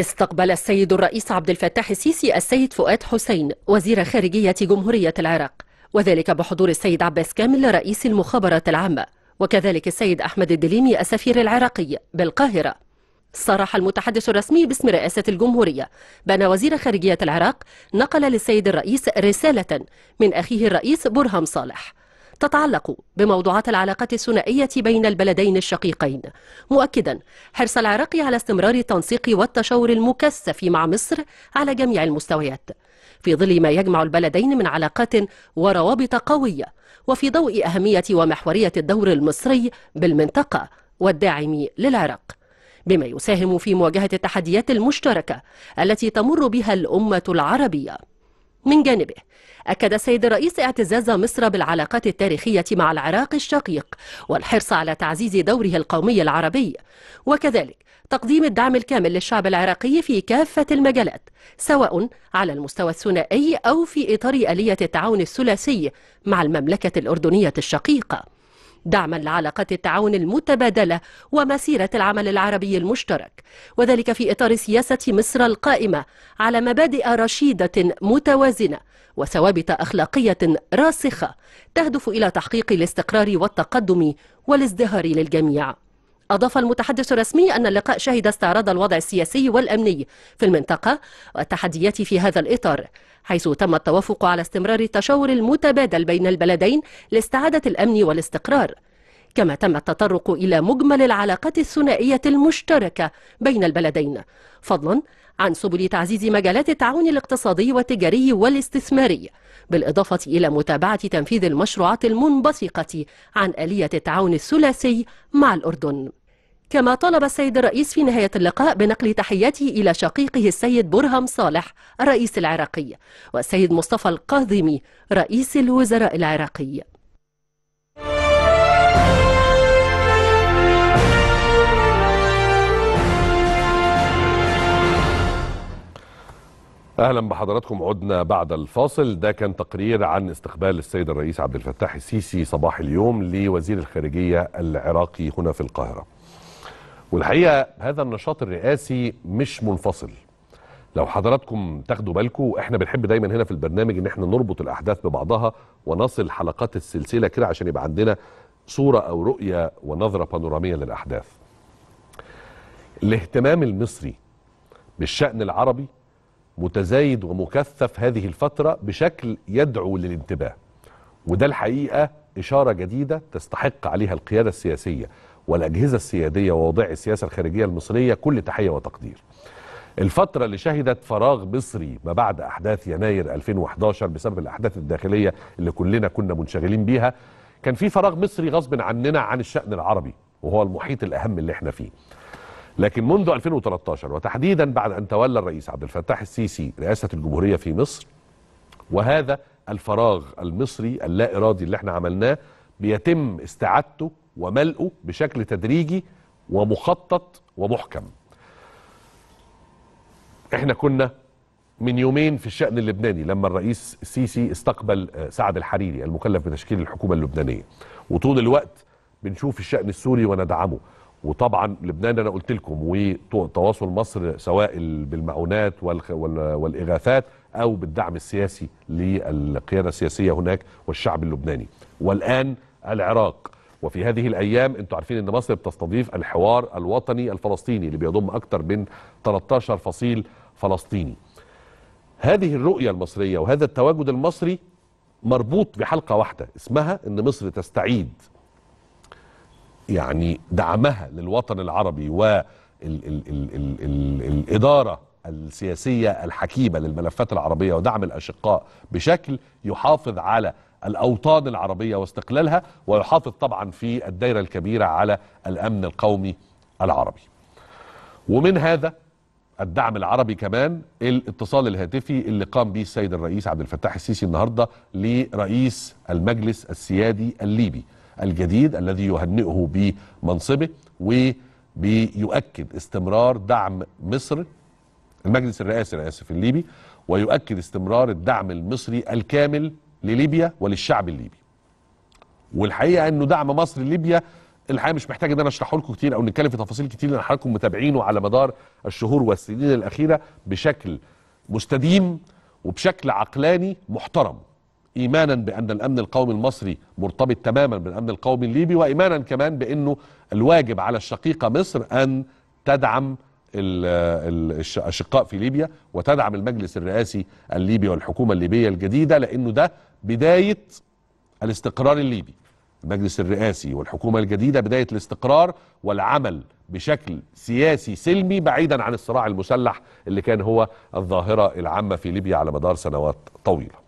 استقبل السيد الرئيس عبد الفتاح السيسي السيد فؤاد حسين وزير خارجية جمهورية العراق وذلك بحضور السيد عباس كامل رئيس المخابرات العامة وكذلك السيد أحمد الدليمي السفير العراقي بالقاهرة صرح المتحدث الرسمي باسم رئاسة الجمهورية بأن وزير خارجية العراق نقل للسيد الرئيس رسالة من أخيه الرئيس برهم صالح تتعلق بموضوعات العلاقات الثنائية بين البلدين الشقيقين مؤكدا حرص العراق على استمرار التنسيق والتشاور المكثف مع مصر على جميع المستويات في ظل ما يجمع البلدين من علاقات وروابط قوية وفي ضوء أهمية ومحورية الدور المصري بالمنطقة والداعم للعراق بما يساهم في مواجهة التحديات المشتركة التي تمر بها الأمة العربية من جانبه أكد السيد الرئيس اعتزاز مصر بالعلاقات التاريخية مع العراق الشقيق والحرص على تعزيز دوره القومي العربي وكذلك تقديم الدعم الكامل للشعب العراقي في كافة المجالات سواء على المستوى الثنائي أو في إطار آلية التعاون الثلاثي مع المملكة الأردنية الشقيقة دعما لعلاقات التعاون المتبادلة ومسيرة العمل العربي المشترك وذلك في إطار سياسة مصر القائمة على مبادئ رشيدة متوازنة وثوابت أخلاقية راسخة تهدف إلى تحقيق الاستقرار والتقدم والازدهار للجميع أضاف المتحدث الرسمي أن اللقاء شهد استعراض الوضع السياسي والأمني في المنطقة والتحديات في هذا الإطار حيث تم التوافق على استمرار التشاور المتبادل بين البلدين لاستعادة الأمن والاستقرار كما تم التطرق إلى مجمل العلاقات الثنائية المشتركة بين البلدين فضلا عن سبل تعزيز مجالات التعاون الاقتصادي والتجاري والاستثماري بالإضافة إلى متابعة تنفيذ المشروعات المنبثقة عن آلية التعاون الثلاثي مع الأردن كما طلب السيد الرئيس في نهاية اللقاء بنقل تحياته إلى شقيقه السيد برهم صالح الرئيس العراقي والسيد مصطفى القاضمي رئيس الوزراء العراقي اهلا بحضراتكم عدنا بعد الفاصل ده كان تقرير عن استقبال السيد الرئيس عبد الفتاح السيسي صباح اليوم لوزير الخارجيه العراقي هنا في القاهره والحقيقه هذا النشاط الرئاسي مش منفصل لو حضراتكم تاخدوا بالكم احنا بنحب دايما هنا في البرنامج ان احنا نربط الاحداث ببعضها ونصل حلقات السلسله كده عشان يبقى عندنا صوره او رؤيه ونظره بانوراميه للاحداث. الاهتمام المصري بالشان العربي متزايد ومكثف هذه الفتره بشكل يدعو للانتباه. وده الحقيقه اشاره جديده تستحق عليها القياده السياسيه والأجهزة السيادية ووضع السياسة الخارجية المصرية كل تحية وتقدير الفترة اللي شهدت فراغ مصري ما بعد أحداث يناير 2011 بسبب الأحداث الداخلية اللي كلنا كنا منشغلين بيها كان في فراغ مصري غصب عننا عن الشأن العربي وهو المحيط الأهم اللي احنا فيه لكن منذ 2013 وتحديدا بعد أن تولى الرئيس عبد الفتاح السيسي رئاسة الجمهورية في مصر وهذا الفراغ المصري اللا إرادي اللي احنا عملناه بيتم استعادته وملئه بشكل تدريجي ومخطط ومحكم احنا كنا من يومين في الشأن اللبناني لما الرئيس السيسي استقبل آه، سعد الحريري المكلف بتشكيل الحكومة اللبنانية وطول الوقت بنشوف الشأن السوري وندعمه وطبعا لبنان انا قلت لكم وتواصل مصر سواء بالمعونات والاغاثات او بالدعم السياسي للقياده السياسيه هناك والشعب اللبناني والان العراق وفي هذه الايام انتم عارفين ان مصر بتستضيف الحوار الوطني الفلسطيني اللي بيضم اكثر من 13 فصيل فلسطيني. هذه الرؤيه المصريه وهذا التواجد المصري مربوط بحلقه واحده اسمها ان مصر تستعيد يعني دعمها للوطن العربي والاداره السياسيه الحكيمه للملفات العربيه ودعم الاشقاء بشكل يحافظ على الأوطان العربية واستقلالها ويحافظ طبعا في الدائرة الكبيرة على الأمن القومي العربي ومن هذا الدعم العربي كمان الاتصال الهاتفي اللي قام به السيد الرئيس عبد الفتاح السيسي النهارده لرئيس المجلس السيادي الليبي الجديد الذي يهنئه بمنصبه وبيؤكد استمرار دعم مصر المجلس الرئاسي الرئاسي اسف الليبي ويؤكد استمرار الدعم المصري الكامل لليبيا وللشعب الليبي والحقيقه انه دعم مصر لليبيا الحقيقه مش محتاج ان انا اشرحه لكم كتير او نتكلم في تفاصيل كتير لان حضراتكم متابعينه على مدار الشهور والسنين الاخيره بشكل مستديم وبشكل عقلاني محترم ايمانا بان الامن القومي المصري مرتبط تماما بالامن القومي الليبي وايمانا كمان بانه الواجب على الشقيقه مصر ان تدعم الاشقاء في ليبيا وتدعم المجلس الرئاسي الليبي والحكومه الليبيه الجديده لانه ده بدايه الاستقرار الليبي المجلس الرئاسي والحكومه الجديده بدايه الاستقرار والعمل بشكل سياسي سلمي بعيدا عن الصراع المسلح اللي كان هو الظاهره العامه في ليبيا على مدار سنوات طويله